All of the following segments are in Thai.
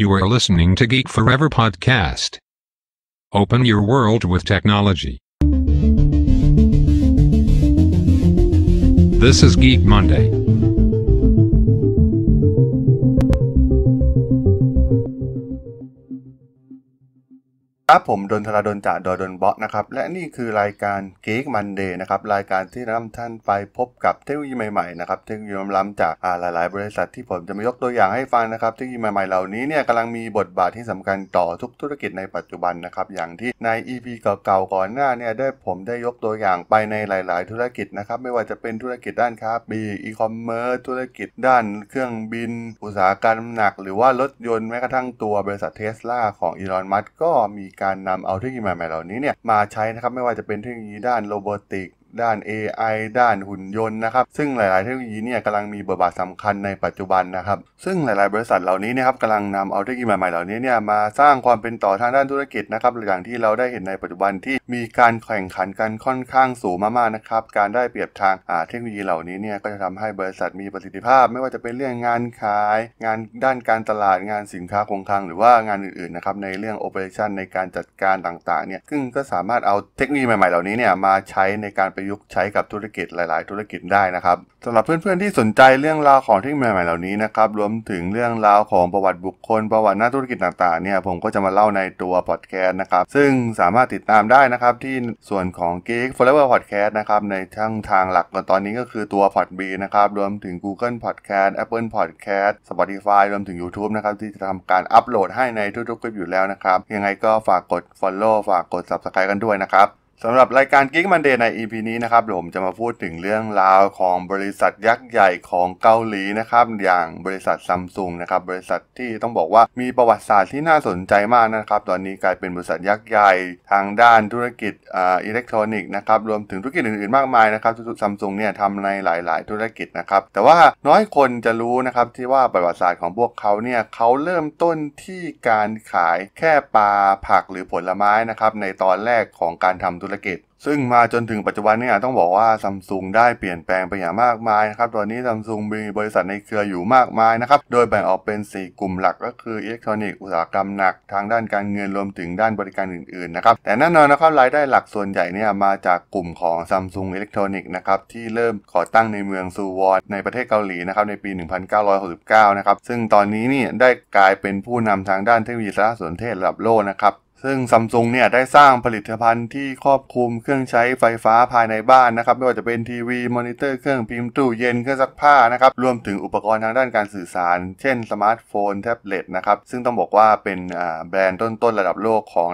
You are listening to Geek Forever Podcast. Open your world with technology. This is Geek Monday. ครับผมดนทราดนจาดอดนเบาะนะครับและนี่คือรายการเก๊กมันเดย์นะครับรายการที่นำท่านไปพบกับเทคโนโลยีใหม่ๆนะครับเทคโนโลยีล้ำจากหลายๆ บริษัทที่ผมจะมายกตัวอย่างให้ฟังนะครับเทคโนโลยีใหม่ๆเหล่านี้เนี่ยกำลังมีบทบาทที่สำคัญต่อทุกธุรกิจในปัจจุบันนะครับอย่างที่ใน EP เก่าๆก่อนหน้าเนี่ยได้ผมได้ยกตัวอย่างไปในหลาย ๆ ธุรกิจนะครับไม่ว่าจะเป็นธุรกิจด้านค้าปลีกอีคอมเมิร์ซธุรกิจด้านเครื่องบิน อุตสาหกรรมหนักหรือว่ารถยนต์แม้กระทั่งตัวบริษัทเทสลาของอีลอนมัสก็มีการนำเอาเทคโนโลยีใหม่ๆเหล่านี้เนี่ย มาใช้นะครับไม่ว่าจะเป็นเทคโนโลยีด้านโรบอติกด้าน AI ด้านหุ่นยนต์นะครับ ซึ่งหลาย ๆ เทคโนโลยีเนี่ยกำลังมีบทบาทสำคัญในปัจจุบันนะครับ ซึ่งหลายๆ บริษัทเหล่านี้นะครับกำลังนำเอาเทคโนโลยีใหม่ ๆ เหล่านี้เนี่ยมาสร้างความเป็นต่อทางด้านธุรกิจนะครับ อย่างที่เราได้เห็นในปัจจุบันที่มีการแข่งขันกันค่อนข้างสูงมากๆนะครับ การได้เปรียบทางเทคโนโลยีเหล่านี้เนี่ยก็จะทำให้บริษัทมีประสิทธิภาพ ไม่ว่าจะเป็นเรื่องงานขาย งานด้านการตลาดงานสินค้าคงคลัง หรือว่างานอื่น ๆ นะครับในเรื่องโอเปอเรชันในการจัดการต่างๆ เนี่ย ซึ่งก็สามารถเอาเทคโนโลยีใหม่ๆเหล่านี้เนี่ยมาใช้ในการประยุกต์ใช้กับธุรกิจหลายๆ ธุรกิจได้นะครับสำหรับเพื่อน ๆ ที่สนใจเรื่องราวของเทคโนโลยีใหม่ ๆ เหล่านี้นะครับรวมถึงเรื่องราวของประวัติบุคคล ประวัติหน้าธุรกิจต่าง ๆ เนี่ยผมก็จะมาเล่าในตัวพอดแคสต์นะครับซึ่งสามารถติดตามได้นะครับที่ส่วนของ Geek Forever Podcast นะครับในช่องทางหลักตอนนี้ก็คือตัว p o d b ีนะครับ รวมถึง Google Podcast Apple Podcast Spotify รวมถึง YouTube นะครับที่จะทำการอัปโหลดให้ในทุกๆคลิปอยู่แล้วนะครับ ยังไงก็ฝากกด Follow ฝากกด Subscribe กันด้วยนะครับสำหรับรายการ Geek Monday ใน EP นี้นะครับ ผมจะมาพูดถึงเรื่องราวของบริษัทยักษ์ใหญ่ของเกาหลีนะครับ อย่างบริษัทซัมซุงนะครับ บริษัทที่ต้องบอกว่ามีประวัติศาสตร์ที่น่าสนใจมากนะครับ ตอนนี้กลายเป็นบริษัทยักษ์ใหญ่ทางด้านธุรกิจอิเล็กทรอนิกส์นะครับ รวมถึงธุรกิจอื่นๆ มากมายนะครับซัมซุงเนี่ยทำในหลายๆ ธุรกิจนะครับแต่ว่าน้อยคนจะรู้นะครับที่ว่าประวัติศาสตร์ของพวกเขาเนี่ยเขาเริ่มต้นที่การขายแค่ปลาผักหรือผลไม้นะครับในตอนแรกของการทำธุรกิจซึ่งมาจนถึงปัจจุบันเนี่ยต้องบอกว่าซัมซุงได้เปลี่ยนแปลงไปอย่างมากมายนะครับ ตอนนี้ซัมซุงมีบริษัทในเครืออยู่มากมายนะครับโดยแบ่งออกเป็น 4 กลุ่มหลักก็คืออิเล็กทรอนิกส์อุตสาหกรรมหนักทางด้านการเงินรวมถึงด้านบริการอื่นๆนะครับแต่แน่นอนนะครับรายได้หลักส่วนใหญ่เนี่ยมาจากกลุ่มของซัมซุงอิเล็กทรอนิกส์นะครับที่เริ่มก่อตั้งในเมืองซูวอนในประเทศเกาหลีนะครับในปี 1969 นะครับซึ่งตอนนี้นี่ได้กลายเป็นผู้นำทางด้านเทคโนโลยีสารสนเทศระดับโลกนะครับซึ่งซัมซุงเนี่ยได้สร้างผลิตภัณฑ์ที่ครอบคลุมเครื่องใช้ไฟฟ้าภายในบ้านนะครับไม่ว่าจะเป็นทีวีมอนิเตอร์เครื่องพิมพ์ตู้เย็น เครื่องซักผ้านะครับรวมถึงอุปกรณ์ทางด้านการสื่อสาร เช่นสมาร์ทโฟน แท็บเล็ตนะครับซึ่งต้องบอกว่าเป็นแบรนด์ต้นๆระดับโลกของ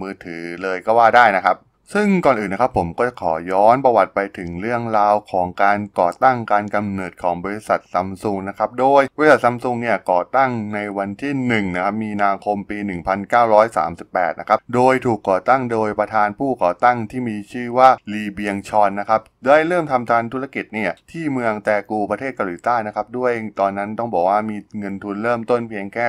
มือถือเลยก็ว่าได้นะครับซึ่งก่อนอื่นนะครับผมก็จะขอย้อนประวัติไปถึงเรื่องราวของการก่อตั้งการกำเนิดของบริษัทซัมซุงนะครับโดยบริษัทซัมซุงเนี่ยก่อตั้งในวันที่1นะครับมีนาคมปี 1938นะครับโดยถูกก่อตั้งโดยประธานผู้ก่อตั้งที่มีชื่อว่าลีเบียงชอนนะครับได้เริ่มทำการธุรกิจเนี่ยที่เมืองแตกูประเทศเกาหลีใต้นะครับด้วยตอนนั้นต้องบอกว่ามีเงินทุนเริ่มต้นเพียงแค่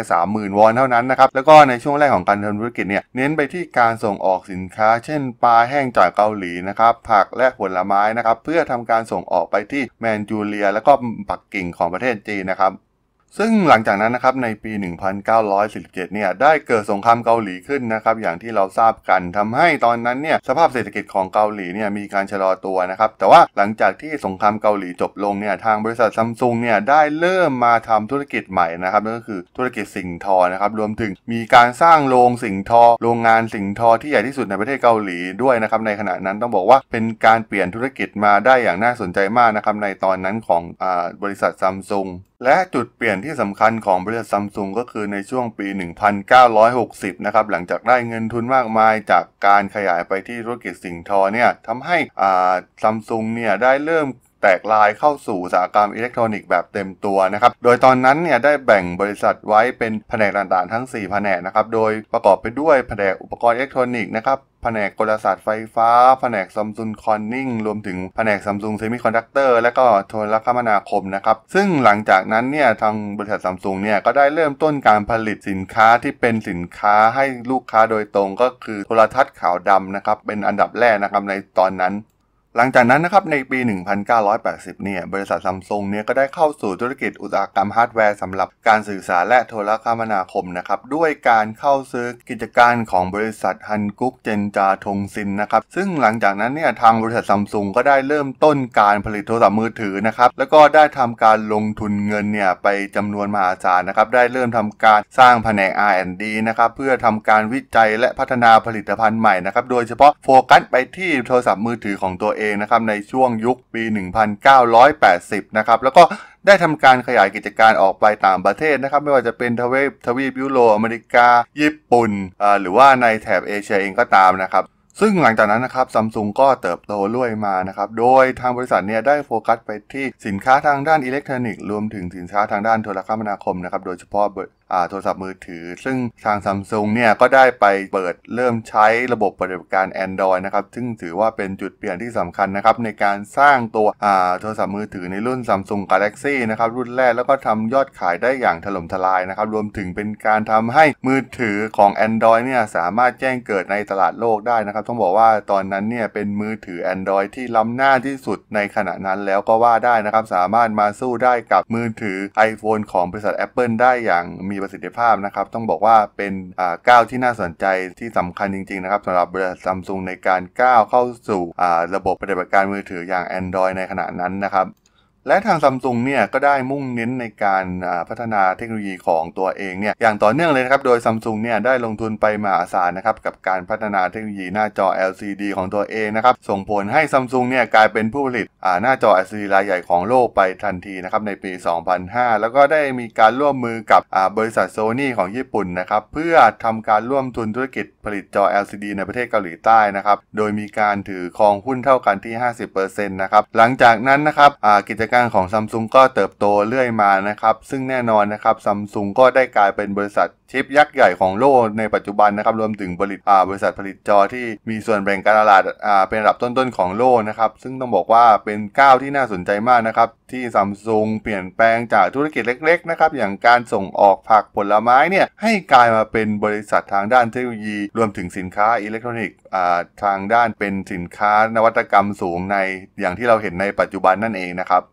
30,000วอนเท่านั้นนะครับแล้วก็ในช่วงแรกของการทำธุรกิจเนี่ยเน้นไปที่การส่งออกสินค้า เช่นปลาแห้งจากเกาหลีนะครับผักและผลไม้นะครับเพื่อทำการส่งออกไปที่แมนจูเรีย และก็ปักกิ่งของประเทศจีนนะครับซึ่งหลังจากนั้นนะครับในปี 1947เนี่ยได้เกิดสงครามเกาหลีขึ้นนะครับอย่างที่เราทราบกัน ทำให้ตอนนั้นเนี่ยสภาพเศรษฐกิจของเกาหลีเนี่ยมีการชะลอตัวนะครับแต่ว่าหลังจากที่สงครามเกาหลีจบลงเนี่ยทางบริษัทซัมซุงเนี่ยได้เริ่มมาทำธุรกิจใหม่นะครับนั่นก็คือธุรกิจสิ่งทอนะครับรวมถึงมีการสร้างโรงสิ่งทอ โรงงานสิ่งทอที่ใหญ่ที่สุดในประเทศเกาหลีด้วยนะครับในขณะนั้นต้องบอกว่าเป็นการเปลี่ยนธุรกิจมาได้อย่างน่าสนใจมากนะครับในตอนนั้นของอบริษัทซัมซุงและจุดเปลี่ยนที่สำคัญของบริษัทซัมซุงก็คือในช่วงปี 1960 นะครับ หลังจากได้เงินทุนมากมายจากการขยายไปที่ธุรกิจสิ่งทอเนี่ยทำให้ซัมซุงเนี่ยได้เริ่มแตกลายเข้าสู่ตสาหกรรมอิเล็กทรอนิกส์แบบเต็มตัวนะครับ โดยตอนนั้นเนี่ยได้แบ่งบริษัทไว้เป็นแผนกต่างๆทั้ง 4 แผนกนะครับ โดยประกอบไปด้วยแผนกอุปกรณ์อิเล็กทรอนิกส์นะครับแผนกกลศาสตร์ไฟฟ้าแผนกซัมซุงคอนนิ่งรวมถึงแผนกซัมซุงเซมิคอนดักเตอร์และก็โทรคมนาคมนะครับ ซึ่งหลังจากนั้นเนี่ยทางบริษัทซัมซุงเนี่ยก็ได้เริ่มต้นการผลิตสินค้าที่เป็นสินค้าให้ลูกค้าโดยตรงก็คือโทรทัศน์ขาวดำนะครับ เป็นอันดับแรกนะครับในตอนนั้นหลังจากนั้นนะครับในปี 1980 เนี่ยบริษัทซัมซุงเนี่ยก็ได้เข้าสู่ธุรกิจอุตสาหกรรมฮาร์ดแวร์สำหรับการสื่อสารและโทรคมนาคมนะครับด้วยการเข้าซื้อกิจการของบริษัทฮันกุกเจนจาทงซินนะครับซึ่งหลังจากนั้นเนี่ยทางบริษัทซัมซุงก็ได้เริ่มต้นการผลิตโทรศัพท์มือถือนะครับแล้วก็ได้ทำการลงทุนเงินเนี่ยไปจำนวนมหาศาลนะครับได้เริ่มทำการสร้างแผนก R&D นะครับเพื่อทำการวิจัยและพัฒนาผลิตภัณฑ์ใหม่นะครับโดยเฉพาะโฟกัสไปที่โทรศัพท์มือถือของตัวเององนะครับในช่วงยุคปี 1980 นะครับ แล้วก็ได้ทำการขยายกิจการออกไปต่างประเทศนะครับ ไม่ว่าจะเป็นทวีปทวีปยุโรปอเมริกา ญี่ปุ่น หรือว่าในแถบเอเชียเองก็ตามนะครับ ซึ่งหลังจากนั้นนะครับซัมซุงก็เติบโตรุ่ยมานะครับ โดยทางบริษัทเนี่ยได้โฟกัสไปที่สินค้าทางด้านอิเล็กทรอนิกส์ รวมถึงสินค้าทางด้านโทรคมนาคมนะครับ โดยเฉพาะโทรศัพท์มือถือซึ่งทางซัมซุงเนี่ยก็ได้ไปเปิดเริ่มใช้ระบบปฏิบัติการ Android นะครับซึ่งถือว่าเป็นจุดเปลี่ยนที่สำคัญนะครับในการสร้างตัวโทรศัพท์มือถือในรุ่น Samsung Galaxy นะครับรุ่นแรกแล้วก็ทำยอดขายได้อย่างถล่มทลายนะครับรวมถึงเป็นการทำให้มือถือของ Android เนี่ยสามารถแจ้งเกิดในตลาดโลกได้นะครับต้องบอกว่าตอนนั้นเนี่ยเป็นมือถือ Android ที่ล้ำหน้าที่สุดในขณะนั้นแล้วก็ว่าได้นะครับสามารถมาสู้ได้กับมือถือ iPhone ของบริษัท Apple ได้อย่างมีประสิทธิภาพนะครับต้องบอกว่าเป็นก้าวที่น่าสนใจที่สำคัญจริงๆนะครับสำหรับบริษัทซัมซุงในการก้าวเข้าสู่ระบบปฏิบัติการมือถืออย่าง Android ในขณะนั้นนะครับและทางซัมซุงเนี่ยก็ได้มุ่งเน้นในการพัฒนาเทคโนโลยีของตัวเองเนี่ยอย่างต่อเนื่องเลยนะครับ โดยซัมซุงเนี่ยได้ลงทุนไปมหาศาลนะครับกับการพัฒนาเทคโนโลยีหน้าจอ LCD ของตัวเองนะครับส่งผลให้ซัมซุงเนี่ยกลายเป็นผู้ผลิตหน้าจอ LCD รายใหญ่ของโลกไปทันทีนะครับในปี 2005 แล้วก็ได้มีการร่วมมือกับบริษัทโซนี่ของญี่ปุ่นนะครับเพื่อทำการร่วมทุนธุรกิจผลิตจอ LCD ในประเทศเกาหลีใต้นะครับโดยมีการถือครองหุ้นเท่ากันที่ 50%นะครับหลังจากนั้นนะครับกิจการการของซัมซุงก็เติบโตเรื่อยมานะครับซึ่งแน่นอนนะครับซัมซุงก็ได้กลายเป็นบริษัทชิปยักษ์ใหญ่ของโลกในปัจจุบันนะครับรวมถึงผลิตบริษัทผลิตจอ ที่มีส่วนแบ่งการตลาดเป็นระดับต้นๆของโลกนะครับซึ่งต้องบอกว่าเป็นก้าวที่น่าสนใจมากนะครับที่ซัมซุงเปลี่ยนแปลงจากธุรกิจเล็กๆนะครับอย่างการส่งออกผักผลไม้เนี่ยให้กลายมาเป็นบริษัททางด้านเทคโนโลยี รวมถึงสินค้าอิเล็กทรอนิกส์ทางด้านเป็นสินค้านวัตกรรมสูงในอย่างที่เราเห็นในปัจจุบันนั่นเองนะครับ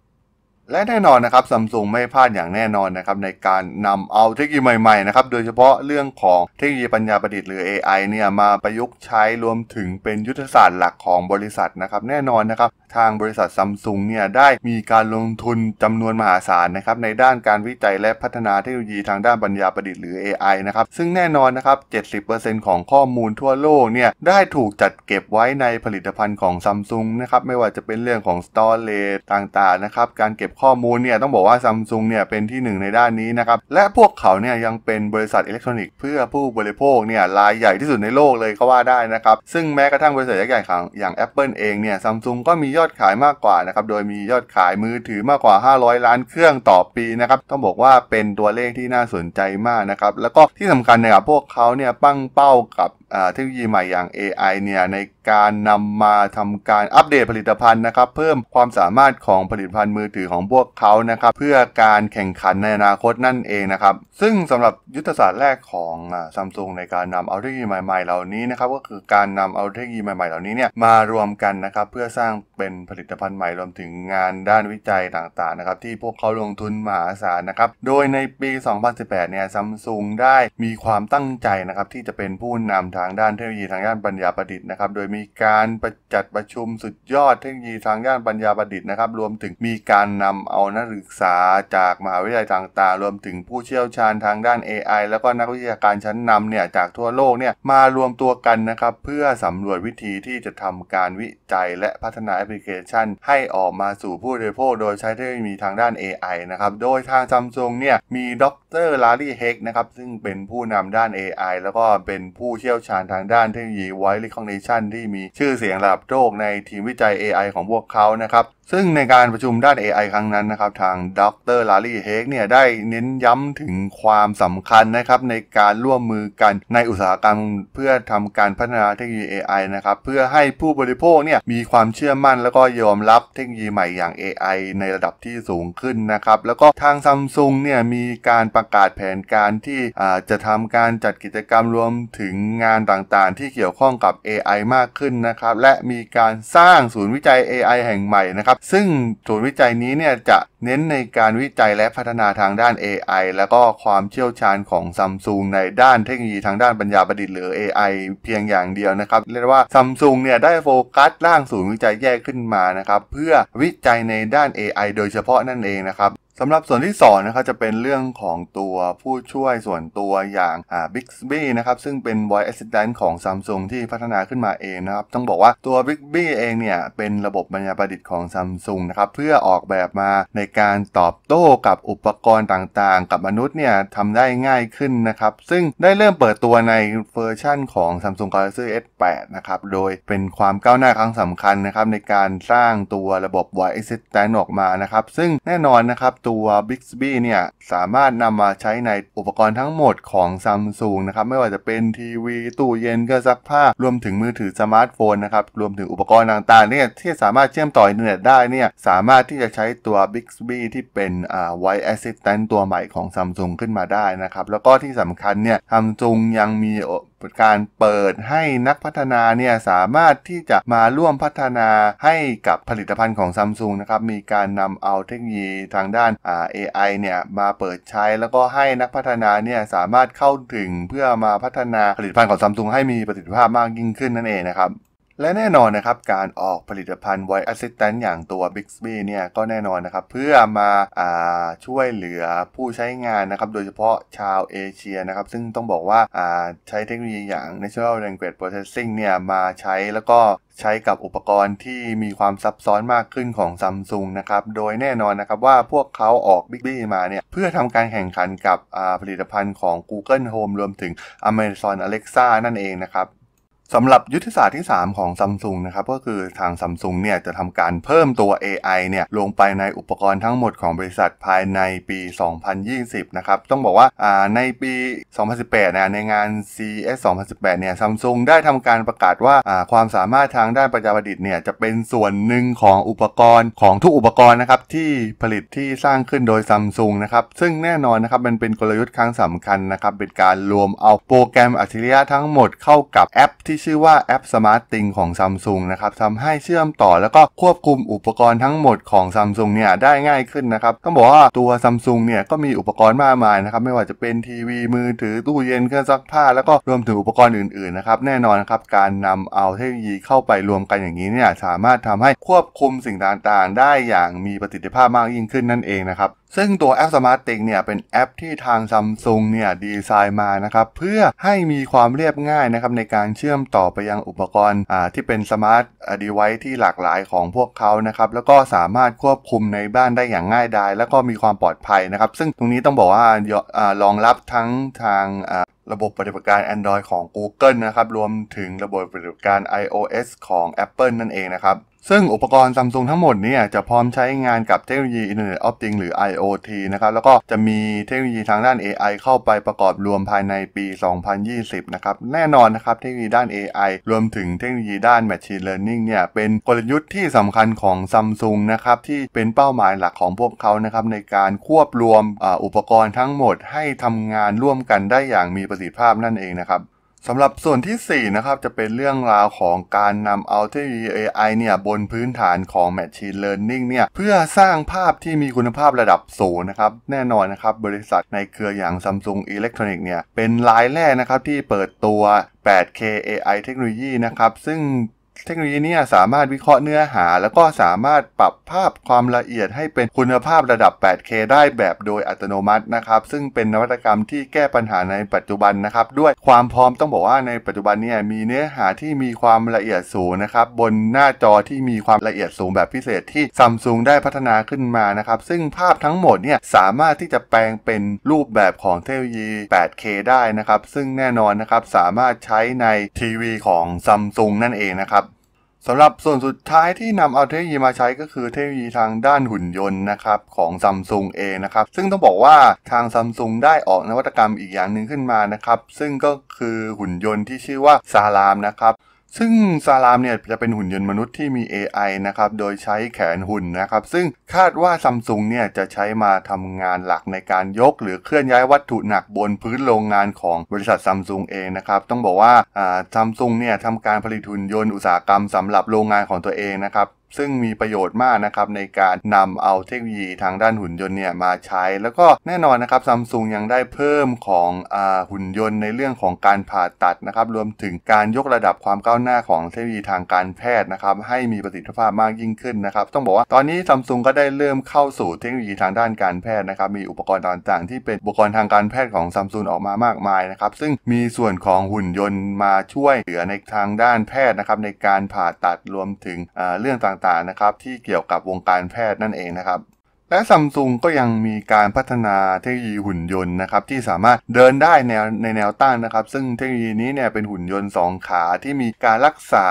และแน่นอนนะครับซัมซุงไม่พลาดอย่างแน่นอนนะครับในการนำเอาเทคโนโลยีใหม่ๆนะครับโดยเฉพาะเรื่องของเทคโนโลยีปัญญาประดิษฐ์หรือ AI เนี่ยมาประยุกต์ใช้รวมถึงเป็นยุทธศาสตร์หลักของบริษัทนะครับแน่นอนนะครับทางบริษัทซัมซุงเนี่ยได้มีการลงทุนจำนวนมหาศาลนะครับในด้านการวิจัยและพัฒนาเทคโนโลยีทางด้านปัญญาประดิษฐ์หรือ AI นะครับซึ่งแน่นอนนะครับ 70%ของข้อมูลทั่วโลกเนี่ยได้ถูกจัดเก็บไว้ในผลิตภัณฑ์ของซัมซุงนะครับไม่ว่าจะเป็นเรื่องของสตอเรจต่างๆนะครับการเก็บข้อมูลเนี่ยต้องบอกว่าซัมซุงเนี่ยเป็นที่1 ในด้านนี้นะครับและพวกเขาเนี่ยยังเป็นบริษัทอิเล็กทรอนิกส์เพื่อผู้บริโภคเนี่ยรายใหญ่ที่สุดในโลกเลยก็ว่าได้นะครับ ซึ่งแม้กระทั่งบริษัทยักษ์ใหญ่ของอย่าง Apple เองเนี่ยซัมซุงก็มียอดขายมากกว่านะครับโดยมียอดขายมือถือมากกว่า 500 ล้านเครื่องต่อปีนะครับต้องบอกว่าเป็นตัวเลขที่น่าสนใจมากนะครับแล้วก็ที่สำคัญนะครับพวกเขาเนี่ยปั้งเป้ากับเทคโนโลยีใหม่อย่าง AI เนี่ยในการนำมาทำการอัปเดตผลิตภัณฑ์นะครับเพิ่มความสามารถของผลิตภัณฑ์มือถือของพวกเขานะครับเพื่อการแข่งขันในอนาคตนั่นเองนะครับ ซึ่งสำหรับยุทธศาสตร์แรกของซัมซุงในการนำเอาเทคโนโลยีใหม่ๆเหล่านี้นะครับ ก็คือการนำเอาเทคโนโลยีใหม่ๆเหล่านี้เนี่ย มารวมกันนะครับ เพื่อสร้างเป็นผลิตภัณฑ์ใหม่ รวมถึงงานด้านวิจัยต่างๆนะครับที่พวกเขาลงทุนมหาศาลนะครับ โดยในปี 2018 เนี่ยซัมซุงได้มีความตั้งใจนะครับที่จะเป็นผู้นำทางด้านเทคโนโลยีทางด้านปัญญาประดิษฐ์นะครับโดยมีการประจัดประชุมสุดยอดเทคโนโลยีทางด้านปัญญาประดิษฐ์นะครับ รวมถึงมีการนำำเอานักศึกษาจากมหาวิทยาลัยต่างๆ รวมถึงผู้เชี่ยวชาญทางด้าน AI แล้วก็นักวิทยาการชั้นนำเนี่ยจากทั่วโลกเนี่ยมารวมตัวกันนะครับเพื่อสำรวจวิธีที่จะทำการวิจัยและพัฒนาแอปพลิเคชัน ให้ออกมาสู่ผู้บริโภคโดยใช้เทคโนโลยีทางด้าน AI นะครับโดยทางซัมซุงเนี่ยมีดรลารีเฮกนะครับซึ่งเป็นผู้นำด้าน AI แล้วก็เป็นผู้เชี่ยวชาญทางด้านเทคโนโลยีไวร c e คอ c o g n i t i o ที่มีชื่อเสียงระดับโลกในทีมวิจัย AI ของพวกเขานะครับซึ่งในการประชุมด้าน AI ครั้งนั้นนะครับทางดรลารีเฮกเนี่ยได้เน้นย้ำถึงความสำคัญนะครับในการร่วมมือกันในอุตสาหกรรม เพื่อทำการพัฒนาเทคโนโลยี AI นะครับเพื่อให้ผู้บริโภคเนี่ยมีความเชื่อมั่นแล้วก็ยอมรับเทคโนโลยีใหม่อย่าง AI ในระดับที่สูงขึ้นนะครับแล้วก็ทางซัมซุงเนี่ยมีการประกาศแผนการที่จะทำการจัดกิจกรรมรวมถึงงานต่างๆที่เกี่ยวข้องกับ AI มากขึ้นนะครับและมีการสร้างศูนย์วิจัย AI แห่งใหม่นะครับซึ่งศูนย์วิจัยนี้เนี่ยจะเน้นในการวิจัยและพัฒนาทางด้าน AI แล้วก็ความเชี่ยวชาญของซัมซุงในด้านเทคโนโลยีทางด้านปัญญาประดิษฐ์หรือ AI เพียงอย่างเดียวนะครับ เรียกว่าซัมซุงเนี่ยได้โฟกัสร่างศูนย์วิจัยแยกขึ้นมานะครับเพื่อวิจัยในด้าน AI โดยเฉพาะนั่นเองนะครับสำหรับส่วนที่2นะครับจะเป็นเรื่องของตัวผู้ช่วยส่วนตัวอย่างอ่า Bixby นะครับซึ่งเป็น Voice Assistant ของ Samsung ที่พัฒนาขึ้นมาเองนะครับต้องบอกว่าตัวบ b i บี้เองเนี่ยเป็นระบบบัญญาประดิษฐ์ของ Samsung นะครับเพื่อออกแบบมาในการตอบโต้กับอุปกรณ์ต่างๆ กับมนุษย์เนี่ยทำได้ง่ายขึ้นนะครับซึ่งได้เริ่มเปิดตัวในเวอร์ชั่นของ Samsung Galaxy S8 นะครับโดยเป็นความก้าวหน้าครั้งสำคัญนะครับในการสร้างตัวระบบ Voice Assistant ออกมานะครับซึ่งแน่นอนนะครับตัว Bixby เนี่ยสามารถนำมาใช้ในอุปกรณ์ทั้งหมดของ Samsung นะครับไม่ว่าจะเป็นทีวีตู้เย็นเครื่องซักผ้ารวมถึงมือถือสมาร์ทโฟนนะครับรวมถึงอุปกรณ์ต่างๆเนี่ยที่สามารถเชื่อมต่ออินเทอร์เน็ตได้เนี่ยสามารถที่จะใช้ตัว Bixby ที่เป็นอ่า Voice Assistant ตัวใหม่ของ Samsung ขึ้นมาได้นะครับแล้วก็ที่สำคัญเนี่ย Samsung ยังมีการเปิดให้นักพัฒนาเนี่ยสามารถที่จะมาร่วมพัฒนาให้กับผลิตภัณฑ์ของซัมซุงนะครับมีการนำเอาเทคโนโลยีทางด้าน AI เนี่ยมาเปิดใช้แล้วก็ให้นักพัฒนาเนี่ยสามารถเข้าถึงเพื่อมาพัฒนาผลิตภัณฑ์ของซัมซุงให้มีประสิทธิภาพมากยิ่งขึ้นนั่นเองนะครับและแน่นอนนะครับการออกผลิตภัณฑ์ไวอัสเสซิสแตนต์อย่างตัว Bixby เนี่ยก็แน่นอนนะครับเพื่อมาอาช่วยเหลือผู้ใช้งานนะครับโดยเฉพาะชาวเอเชียนะครับซึ่งต้องบอกว่าาใช้เทคโนโลยีอย่าง Natural Language Processing เนี่ยมาใช้แล้วก็ใช้กับอุปกรณ์ที่มีความซับซ้อนมากขึ้นของซัมซุงนะครับโดยแน่นอนนะครับว่าพวกเขาออกบิ๊กบี้มาเนี่ยเพื่อทำการแข่งขันกับผลิตภัณฑ์ของ Google Home รวมถึง Amazon Alexa นั่นเองนะครับสำหรับยุทธศาสตร์ที่ 3 ของซัมซุงนะครับก็คือทางซัมซุงเนี่ยจะทำการเพิ่มตัว AI เนี่ยลงไปในอุปกรณ์ทั้งหมดของบริษัทภายในปี 2020 นะครับต้องบอกว่าในปี 2018นะในงาน CES 2018 เนี่ยซัมซุงได้ทำการประกาศว่าความสามารถทางด้านประจาประดิษฐ์เนี่ยจะเป็นส่วนหนึ่งของอุปกรณ์ของทุกอุปกรณ์นะครับที่ผลิตที่สร้างขึ้นโดยซัมซุงนะครับซึ่งแน่นอนนะครับมันเป็นกลยุทธ์ครั้งสำคัญนะครับเป็นการรวมเอาโปรแกรมอัจฉริยะทั้งหมดเข้ากับแอปที่ที่ชื่อว่าแอป Smart t h i n g ของ Samsung นะครับทำให้เชื่อมต่อแล้วก็ควบคุมอุปกรณ์ทั้งหมดของ Samsung เนี่ยได้ง่ายขึ้นนะครับต้องบอกว่าตัว Samsung เนี่ยก็มีอุปกรณ์มากมายนะครับไม่ว่าจะเป็นทีวี มือถือตู้เย็นเครื่องซักผ้า แล้วก็รวมถึงอุปกรณ์อื่นๆ นะครับ แน่นอนครับการนำเอาเทคโนโลยีเข้าไปรวมกันอย่างนี้เนี่ยสามารถทำให้ควบคุมสิ่งต่างๆ ได้อย่างมีประสิทธิภาพมากยิ่งขึ้นนั่นเองนะครับซึ่งตัวแอป Smart t h i n g เนี่ยเป็นแอปที่ทางซัมซุงเนี่ยดีไซน์มานะครับเพื่อให้มีความเรียบง่ายนะครับในการเชื่อมต่อไปยังอุปกรณ์ที่เป็นสมาร์ทดีไวที่หลากหลายของพวกเขานะครับแล้วก็สามารถควบคุมในบ้านได้อย่างง่ายดาย แล้วก็มีความปลอดภัยนะครับซึ่งตรงนี้ต้องบอกว่ารองรับทั้งทางระบบปฏิบัติการ Android ของ Google นะครับรวมถึงระบบปฏิบัติการ iOS ของ Apple นั่นเองนะครับซึ่งอุปกรณ์ซัมซุงทั้งหมดเนี่ยจะพร้อมใช้งานกับเทคโนโลยี Internet of Things หรือ IoT นะครับแล้วก็จะมีเทคโนโลยีทางด้าน AI เข้าไปประกอบรวมภายในปี 2020นะครับแน่นอนนะครับเทคโนโลยีด้าน AI รวมถึงเทคโนโลยีด้าน Machine Learning เนี่ยเป็นกลยุทธ์ที่สำคัญของซัมซุงนะครับที่เป็นเป้าหมายหลักของพวกเขานะครับในการควบรวมออุปกรณ์ทั้งหมดให้ทำงานร่วมกันได้อย่างมีประสิทธิภาพนั่นเองนะครับสำหรับส่วนที่4นะครับจะเป็นเรื่องราวของการนำเอาเทคโนโลยี AI เนี่ยบนพื้นฐานของ Machine Learning เนี่ยเพื่อสร้างภาพที่มีคุณภาพระดับสูงนะครับแน่นอนนะครับบริษัทในเครืออย่าง Samsung Electronics เนี่ยเป็นรายแรกนะครับที่เปิดตัว 8K AI เทคโนโลยีนะครับซึ่งเทคโนโลยีนี้สามารถวิเคราะห์เนื้อหา แล้วก็สามารถปรับภาพความละเอียดให้เป็นคุณภาพระดับ 8K ได้แบบโดยอัตโนมัตินะครับซึ่งเป็นนวัตกรรมที่แก้ปัญหาในปัจจุบันนะครับ ด้วยความพร้อมต้องบอกว่าในปัจจุบันนี้มีเนื้อหาที่มีความละเอียดสูงนะครับบนหน้าจอที่มีความละเอียดสูงแบบพิเศษที่ซัมซุงได้พัฒนาขึ้นมานะครับซึ่งภาพทั้งหมดเนี่ยสามารถที่จะแปลงเป็นรูปแบบของเทคโนโลยี 8K ได้นะครับซึ่งแน่นอนนะครับสามารถใช้ในทีวีของซัมซุงนั่นเองนะครับสำหรับส่วนสุดท้ายที่นำเอาเทคโนโลยีมาใช้ก็คือเทคโนโลยีทางด้านหุ่นยนต์นะครับของซัมซุงเองนะครับซึ่งต้องบอกว่าทางซัมซุงได้ออกนวัตกรรมอีกอย่างหนึ่งขึ้นมานะครับซึ่งก็คือหุ่นยนต์ที่ชื่อว่าซารามนะครับซึ่งซารามเนี่ยจะเป็นหุ่นยนต์มนุษย์ที่มี AI นะครับ โดยใช้แขนหุ่นนะครับ ซึ่งคาดว่าซัมซุงเนี่ยจะใช้มาทำงานหลักในการยกหรือเคลื่อนย้ายวัตถุหนักบนพื้นโรงงานของบริษัทซัมซุงเองนะครับ ต้องบอกว่าซัมซุงเนี่ยทำการผลิตหุ่นยนต์อุตสาหกรรมสำหรับโรงงานของตัวเองนะครับซึ่งมีประโยชน์มากนะครับในการนำเอาเทคโนโลยีทางด้านหุ่นยนต์เนี่ยมาใช้ แล้วก็แน่นอนนะครับซัมซุงยังได้เพิ่มของอหุ่นยนต์ ในเรื่องของการผ่าตัดนะครับรวมถึงการยกระดับความก้าวหน้าของเทคโนโลยีทางการแพทย์นะครับให้มีประสิทธิภาพมากยิ่งขึ้นนะครับต้องบอกว่าตอนนี้ซัมซุงก็ได้เริ่มเข้าสู่เทคโนโลยีทางด้านการแพทย์นะครับมีอุปกรณ์ต่างๆ ที่เป็นอุปกรณ์ทางการแพทย์ของซัมซุงออกมามากมายนะครับซึ่งมีส่วนของหุ่นยนต์มาช่วยเหลือในทางด้านแพทย์นะครับในการผ่าตัดรวมถึงเรื่องต่างต่างๆนะครับที่เกี่ยวกับวงการแพทย์นั่นเองนะครับและซัมซุงก็ยังมีการพัฒนาเทคโนโลยีหุ่นยนต์นะครับที่สามารถเดินได้แนวในแนวตั้งนะครับซึ่งเทคโนโลยีนี้เนี่ยเป็นหุ่นยนต์ 2 ขาที่มีการรักษา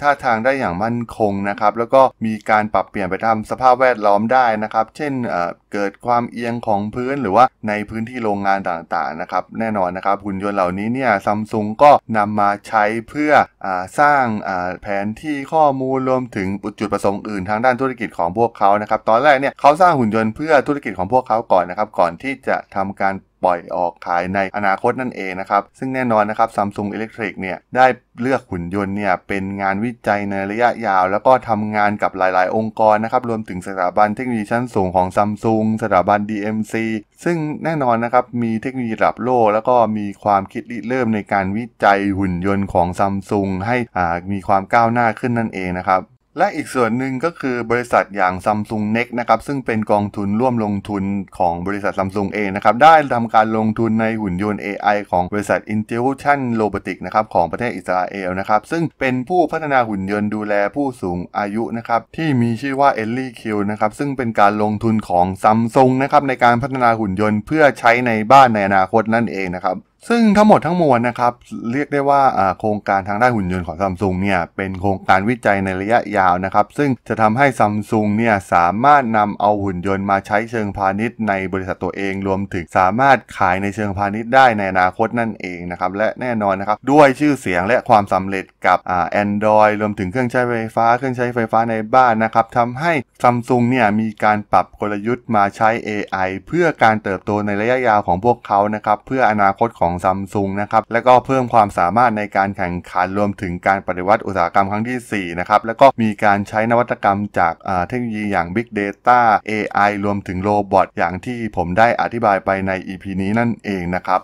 ท่าทางได้อย่างมั่นคงนะครับแล้วก็มีการปรับเปลี่ยนไปตามสภาพแวดล้อมได้นะครับเช่นเกิดความเอียงของพื้นหรือว่าในพื้นที่โรงงานต่างๆนะครับแน่นอนนะครับหุ่นยนต์เหล่านี้เนี่ยซัมซุงก็นำมาใช้เพื่ออสร้างแผนที่ข้อมูลรวมถึงจุดประสงค์อื่นทางด้านธุรกิจของพวกเขานะครับตอนแรกเนี่ยเขาสร้างหุ่นยนต์เพื่อธุรกิจของพวกเขาก่อนนะครับก่อนที่จะทำการปล่อยออกขายในอนาคตนั่นเองนะครับซึ่งแน่นอนนะครับซัมซุงอิเล็กทริกเนี่ยได้เลือกหุ่นยนต์เนี่ยเป็นงานวิจัยในระยะยาว แล้วก็ทำงานกับหลายๆ องค์กรนะครับรวมถึงสถาบันเทคโนโลยีชั้นสูงของซัมซุงสถาบัน DMC ซึ่งแน่นอนนะครับมีเทคโนโลยีระดับโลก แล้วก็มีความคิดริเริ่มในการวิจัยหุ่นยนต์ของซัมซุงให้มีความก้าวหน้าขึ้นนั่นเองนะครับและอีกส่วนหนึ่งก็คือบริษัทอย่างซัมซุงเน็กนะครับซึ่งเป็นกองทุนร่วมลงทุนของบริษัทซัมซุงเองนะครับได้ทำการลงทุนในหุ่นยนต์ AI ของบริษัท i n t u l t i o n r o b o t i c นะครับของประเทศอิสราเอลนะครับซึ่งเป็นผู้พัฒนาหุ่นยนต์ดูแลผู้สูงอายุนะครับที่มีชื่อว่า e l l i Q นะครับซึ่งเป็นการลงทุนของซัมซุงนะครับในการพัฒนาหุ่นยนต์เพื่อใช้ในบ้านในอนาคตนั่นเองนะครับซึ่งทั้งหมดทั้งมวลนะครับเรียกได้ว่าโครงการทางด้านหุ่นยนต์ของซัมซุงเนี่ยเป็นโครงการวิจัยในระยะยาวนะครับซึ่งจะทำให้ซัมซุงเนี่ยสามารถนำเอาหุ่นยนต์มาใช้เชิงพาณิชย์ในบริษัทตัวเอง รวมถึงสามารถขายในเชิงพาณิชย์ได้ในอนาคตนั่นเองนะครับและแน่นอนนะครับด้วยชื่อเสียงและความสำเร็จกับแอนดรอยรวมถึงเครื่องใช้ไฟฟ้าเครื่องใช้ไฟฟ้าในบ้านนะครับทำให้ซัมซุงเนี่ยมีการปรับกลยุทธ์มาใช้ AI เพื่อการเติบโตในระยะยาวของพวกเขานะครับเพื่ออนาคตของของซัมซุงนะครับ แล้วก็เพิ่มความสามารถในการแข่งขันรวมถึงการปฏิวัติอุตสาหกรรมครั้งที่ 4 นะครับ แล้วก็มีการใช้นวัตกรรมจากเทคโนโลยีอย่าง Big Data AI รวมถึงโรบอทอย่างที่ผมได้อธิบายไปใน EP นี้นั่นเองนะครับ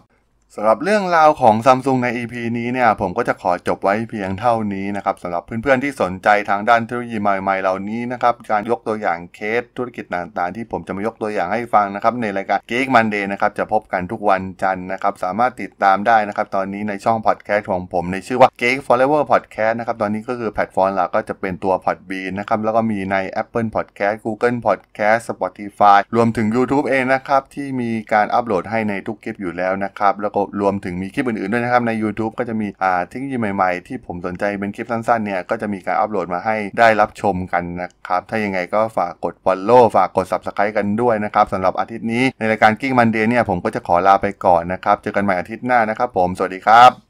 สำหรับเรื่องราวของซัมซุงใน EP นี้เนี่ยผมก็จะขอจบไว้เพียงเท่านี้นะครับสำหรับเพื่อนๆ ที่สนใจทางด้านเทคโนโลยีใหม่ๆ เหล่านี้นะครับการยกตัวอย่างเคสธุรกิจต่างๆ ที่ผมจะมายกตัวอย่างให้ฟังนะครับในรายการ Geek Monday นะครับจะพบกันทุกวันจันทร์นะครับสามารถติดตามได้นะครับตอนนี้ในช่องพอดแคสต์ของผม ในชื่อว่า Geek Forever Podcast นะครับตอนนี้ก็คือแพลตฟอร์มหลักก็จะเป็นตัว Podbean นะครับแล้วก็มีใน Apple Podcast Google Podcast Spotify รวมถึง YouTube เองนะครับที่มีการอัปโหลดให้ในทุกคลิปอยู่แล้วนะครับแล้วก็รวมถึงมีคลิปอื่นๆด้วยนะครับใน YouTube ก็จะมีเทคโนโลยีใหม่ๆที่ผมสนใจเป็นคลิปสั้นๆเนี่ยก็จะมีการอัปโหลดมาให้ได้รับชมกันนะครับ ถ้ายังไงก็ฝากกด Follow ฝากกด Subscribe กันด้วยนะครับสำหรับอาทิตย์นี้ในรายการกิ้งมันเดย์เนี่ยผมก็จะขอลาไปก่อนนะครับ เจอกันใหม่อาทิตย์หน้านะครับผม สวัสดีครับ